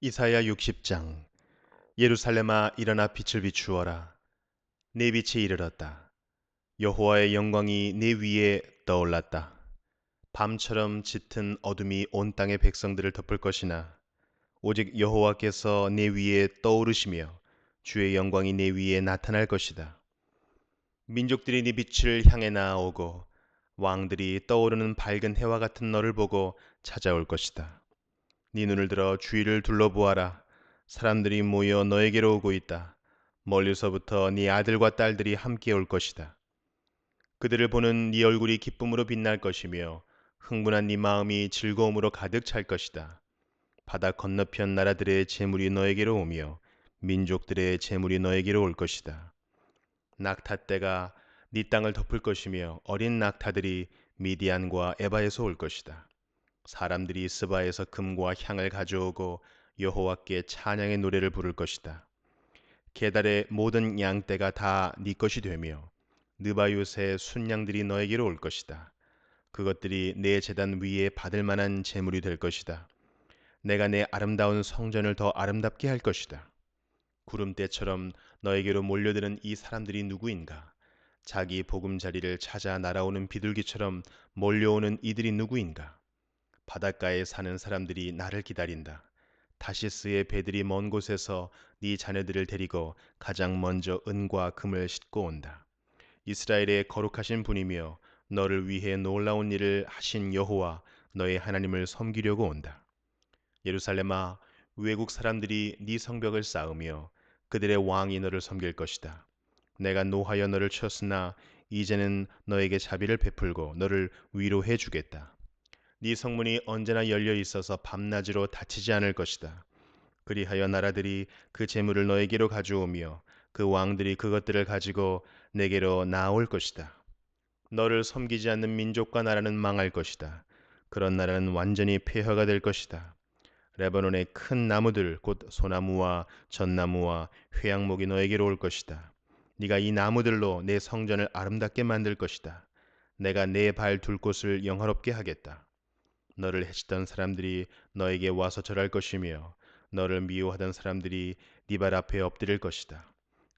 이사야 60장 예루살렘아 일어나 빛을 비추어라 내 빛이 이르렀다 여호와의 영광이 내 위에 떠올랐다 밤처럼 짙은 어둠이 온 땅의 백성들을 덮을 것이나 오직 여호와께서 내 위에 떠오르시며 주의 영광이 내 위에 나타날 것이다 민족들이 네 빛을 향해 나아오고 왕들이 떠오르는 밝은 해와 같은 너를 보고 찾아올 것이다 네 눈을 들어 주위를 둘러보아라. 사람들이 모여 너에게로 오고 있다. 멀리서부터 네 아들과 딸들이 함께 올 것이다. 그들을 보는 네 얼굴이 기쁨으로 빛날 것이며 흥분한 네 마음이 즐거움으로 가득 찰 것이다. 바다 건너편 나라들의 재물이 너에게로 오며 민족들의 재물이 너에게로 올 것이다. 낙타 떼가 네 땅을 덮을 것이며 어린 낙타들이 미디안과 에바에서 올 것이다. 사람들이 스바에서 금과 향을 가져오고 여호와께 찬양의 노래를 부를 것이다. 계달의 모든 양떼가 다 네 것이 되며 느바요새 순양들이 너에게로 올 것이다. 그것들이 내 재단 위에 받을 만한 재물이 될 것이다. 내가 내 아름다운 성전을 더 아름답게 할 것이다. 구름대처럼 너에게로 몰려드는 이 사람들이 누구인가? 자기 보금자리를 찾아 날아오는 비둘기처럼 몰려오는 이들이 누구인가? 바닷가에 사는 사람들이 나를 기다린다. 다시스의 배들이 먼 곳에서 네 자녀들을 데리고 가장 먼저 은과 금을 싣고 온다. 이스라엘의 거룩하신 분이며 너를 위해 놀라운 일을 하신 여호와 너의 하나님을 섬기려고 온다. 예루살렘아 외국 사람들이 네 성벽을 쌓으며 그들의 왕이 너를 섬길 것이다. 내가 노하여 너를 쳤으나 이제는 너에게 자비를 베풀고 너를 위로해 주겠다. 네 성문이 언제나 열려 있어서 밤낮으로 다치지 않을 것이다. 그리하여 나라들이 그 재물을 너에게로 가져오며 그 왕들이 그것들을 가지고 내게로 나올 것이다. 너를 섬기지 않는 민족과 나라는 망할 것이다. 그런 나라는 완전히 폐허가 될 것이다. 레바논의 큰 나무들 곧 소나무와 전나무와 회양목이 너에게로 올 것이다. 네가 이 나무들로 내 성전을 아름답게 만들 것이다. 내가 내 발 둘 곳을 영화롭게 하겠다. 너를 해치던 사람들이 너에게 와서 절할 것이며 너를 미워하던 사람들이 네 발 앞에 엎드릴 것이다.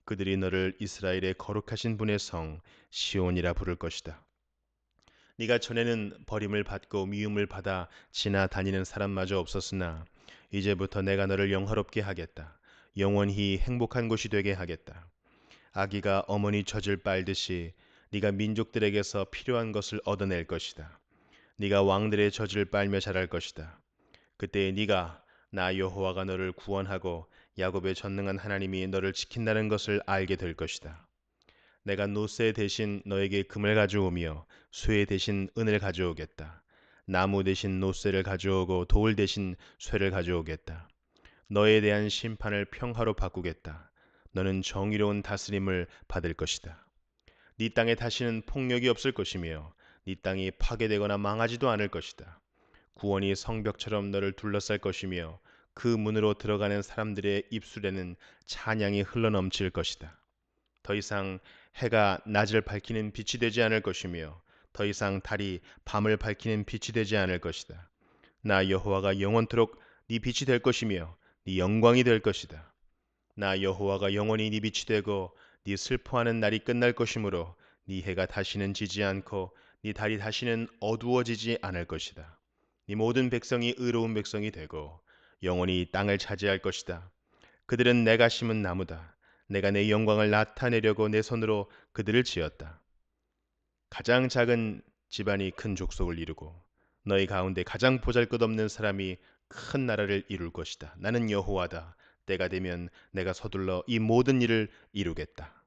그들이 너를 이스라엘의 거룩하신 분의 성 시온이라 부를 것이다. 네가 전에는 버림을 받고 미움을 받아 지나다니는 사람마저 없었으나 이제부터 내가 너를 영화롭게 하겠다. 영원히 행복한 곳이 되게 하겠다. 아기가 어머니 젖을 빨듯이 네가 민족들에게서 필요한 것을 얻어낼 것이다. 네가 왕들의 저지를 빨며 자랄 것이다. 그때에 네가 나 여호와가 너를 구원하고 야곱의 전능한 하나님이 너를 지킨다는 것을 알게 될 것이다. 내가 노세 대신 너에게 금을 가져오며 쇠 대신 은을 가져오겠다. 나무 대신 노쇠를 가져오고 돌 대신 쇠를 가져오겠다. 너에 대한 심판을 평화로 바꾸겠다. 너는 정의로운 다스림을 받을 것이다. 네 땅에 다시는 폭력이 없을 것이며 이 땅이 파괴되거나 망하지도 않을 것이다. 구원이 성벽처럼 너를 둘러쌀 것이며 그 문으로 들어가는 사람들의 입술에는 찬양이 흘러넘칠 것이다. 더 이상 해가 낮을 밝히는 빛이 되지 않을 것이며 더 이상 달이 밤을 밝히는 빛이 되지 않을 것이다. 나 여호와가 영원토록 네 빛이 될 것이며 네 영광이 될 것이다. 나 여호와가 영원히 네 빛이 되고 네 슬퍼하는 날이 끝날 것이므로 네 해가 다시는 지지 않고 네 달이 다시는 어두워지지 않을 것이다. 네 모든 백성이 의로운 백성이 되고 영원히 땅을 차지할 것이다. 그들은 내가 심은 나무다. 내가 내 영광을 나타내려고 내 손으로 그들을 지었다. 가장 작은 집안이 큰 족속을 이루고 너희 가운데 가장 보잘것없는 사람이 큰 나라를 이룰 것이다. 나는 여호와다. 때가 되면 내가 서둘러 이 모든 일을 이루겠다.